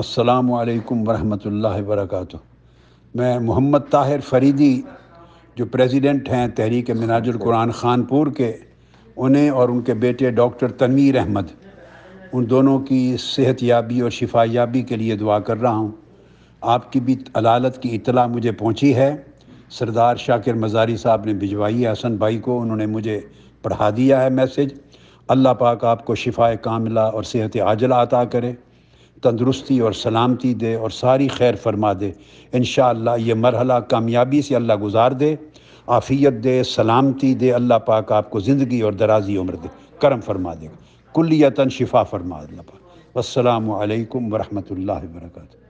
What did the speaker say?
असलकम वरहमतुल्लाह वरक मैं मोहम्मद ताहिर फरीदी जो प्रेसिडेंट हैं तहरीक मिनाजुल कुरान खानपुर के उन्हें और उनके बेटे डॉक्टर तनवीर अहमद उन दोनों की सेहत याबी और शिफा याबी के लिए दुआ कर रहा हूँ आपकी भी अदालत की इतला मुझे पहुँची है सरदार शाकिर मज़ारी साहब ने भिजवाई है हसन भाई को उन्होंने मुझे पढ़ा दिया है मैसेज अल्लाह पाक आपको शिफा कामिला और सेहत आजला अता करे तंदुरुस्ती और सलामती दे और सारी खैर फरमा दे इन ये मरहला कामयाबी से अल्लाह गुजार दे आफ़ियत दे सलामती दे अल्लाह पाक आपको ज़िंदगी और दराजी उम्र दे करम फरमा देगा कुल्लियता शिफा फरमा अल्लाह पाक असलकम वरहमल वर्का